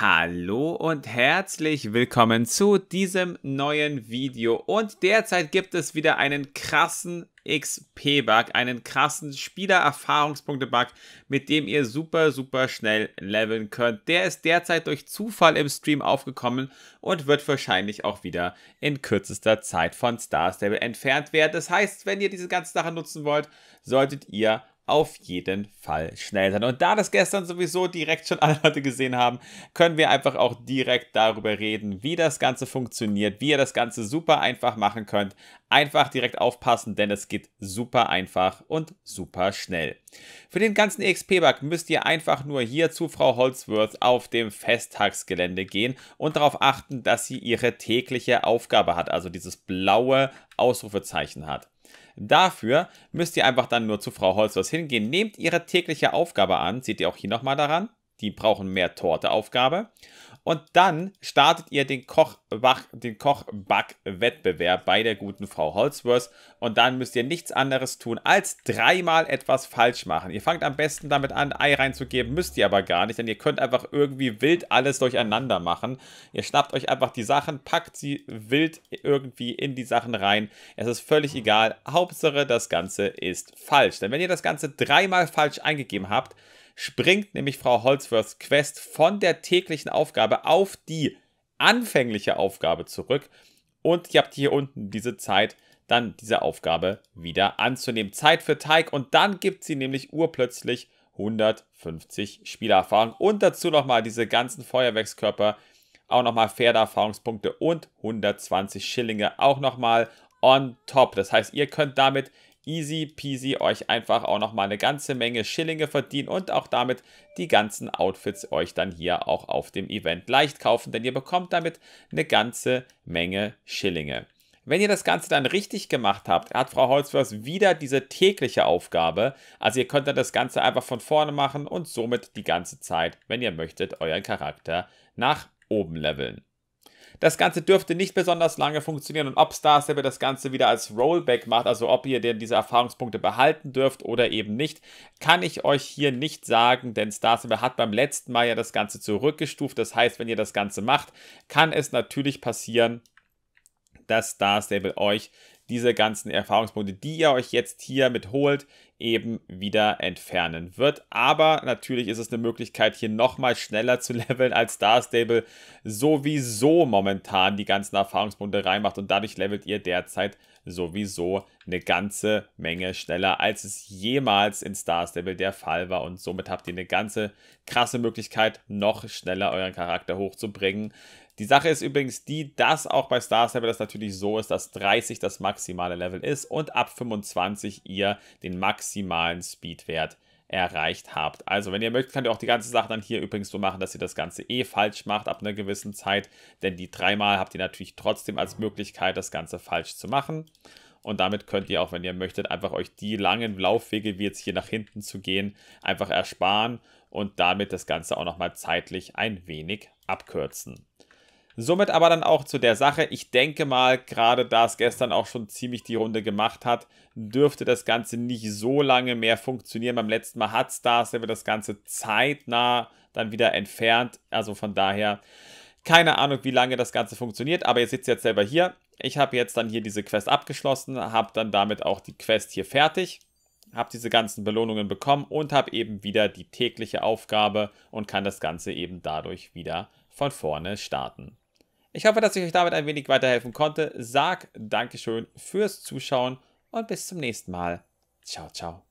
Hallo und herzlich willkommen zu diesem neuen Video. Und derzeit gibt es wieder einen krassen XP-Bug, einen krassen Spieler-Erfahrungspunkte-Bug, mit dem ihr super, super schnell leveln könnt. Der ist derzeit durch Zufall im Stream aufgekommen und wird wahrscheinlich auch wieder in kürzester Zeit von Star Stable entfernt werden. Das heißt, wenn ihr diese ganze Sache nutzen wollt, solltet ihr auf jeden Fall schnell sein. Und da das gestern sowieso direkt schon alle Leute gesehen haben, können wir einfach auch direkt darüber reden, wie das Ganze funktioniert, wie ihr das Ganze super einfach machen könnt. Einfach direkt aufpassen, denn es geht super einfach und super schnell. Für den ganzen EXP-Bug müsst ihr einfach nur hier zu Frau Holzworth auf dem Festtagsgelände gehen und darauf achten, dass sie ihre tägliche Aufgabe hat, also dieses blaue Ausrufezeichen hat. Dafür müsst ihr einfach dann nur zu Frau Holzhaus hingehen, nehmt ihre tägliche Aufgabe an, seht ihr auch hier nochmal daran, die brauchen mehr Torte-Aufgabe und dann startet ihr den Kochbach, den Kochback-Wettbewerb bei der guten Frau Holzworth. Und dann müsst ihr nichts anderes tun, als dreimal etwas falsch machen. Ihr fangt am besten damit an, Ei reinzugeben, müsst ihr aber gar nicht, denn ihr könnt einfach irgendwie wild alles durcheinander machen. Ihr schnappt euch einfach die Sachen, packt sie wild irgendwie in die Sachen rein. Es ist völlig egal. Hauptsache, das Ganze ist falsch. Denn wenn ihr das Ganze dreimal falsch eingegeben habt, springt nämlich Frau Holzworths Quest von der täglichen Aufgabe auf die anfängliche Aufgabe zurück und ihr habt hier unten diese Zeit, dann diese Aufgabe wieder anzunehmen. Zeit für Teig und dann gibt sie nämlich urplötzlich 150 Spielerfahrung und dazu nochmal diese ganzen Feuerwerkskörper, auch nochmal Pferdeerfahrungspunkte und 120 Schillinge auch nochmal on top. Das heißt, ihr könnt damit easy peasy euch einfach auch nochmal eine ganze Menge Schillinge verdienen und auch damit die ganzen Outfits euch dann hier auch auf dem Event leicht kaufen, denn ihr bekommt damit eine ganze Menge Schillinge. Wenn ihr das Ganze dann richtig gemacht habt, hat Frau Holzwurst wieder diese tägliche Aufgabe. Also ihr könnt dann das Ganze einfach von vorne machen und somit die ganze Zeit, wenn ihr möchtet, euren Charakter nach oben leveln. Das Ganze dürfte nicht besonders lange funktionieren und ob Star Stable das Ganze wieder als Rollback macht, also ob ihr denn diese Erfahrungspunkte behalten dürft oder eben nicht, kann ich euch hier nicht sagen, denn Star Stable hat beim letzten Mal ja das Ganze zurückgestuft. Das heißt, wenn ihr das Ganze macht, kann es natürlich passieren, dass Star Stable euch diese ganzen Erfahrungspunkte, die ihr euch jetzt hier mit holt, eben wieder entfernen wird. Aber natürlich ist es eine Möglichkeit, hier nochmal schneller zu leveln, als Star Stable sowieso momentan die ganzen Erfahrungspunkte reinmacht und dadurch levelt ihr derzeit sowieso eine ganze Menge schneller, als es jemals in Star Stable der Fall war und somit habt ihr eine ganze krasse Möglichkeit, noch schneller euren Charakter hochzubringen. Die Sache ist übrigens die, dass auch bei Star Stable das natürlich so ist, dass 30 das maximale Level ist und ab 25 ihr den Max maximalen Speedwert erreicht habt. Also wenn ihr möchtet, könnt ihr auch die ganze Sache dann hier übrigens so machen, dass ihr das Ganze eh falsch macht ab einer gewissen Zeit, denn die dreimal habt ihr natürlich trotzdem als Möglichkeit, das Ganze falsch zu machen. Und damit könnt ihr auch, wenn ihr möchtet, einfach euch die langen Laufwege, wie jetzt hier nach hinten zu gehen, einfach ersparen und damit das Ganze auch nochmal zeitlich ein wenig abkürzen. Somit aber dann auch zu der Sache. Ich denke mal, gerade da es gestern auch schon ziemlich die Runde gemacht hat, dürfte das Ganze nicht so lange mehr funktionieren. Beim letzten Mal hat Star Stable das Ganze zeitnah dann wieder entfernt. Also von daher keine Ahnung, wie lange das Ganze funktioniert, aber ihr sitzt jetzt selber hier. Ich habe jetzt dann hier diese Quest abgeschlossen, habe dann damit auch die Quest hier fertig, habe diese ganzen Belohnungen bekommen und habe eben wieder die tägliche Aufgabe und kann das Ganze eben dadurch wieder von vorne starten. Ich hoffe, dass ich euch damit ein wenig weiterhelfen konnte. Sag Dankeschön fürs Zuschauen und bis zum nächsten Mal. Ciao, ciao.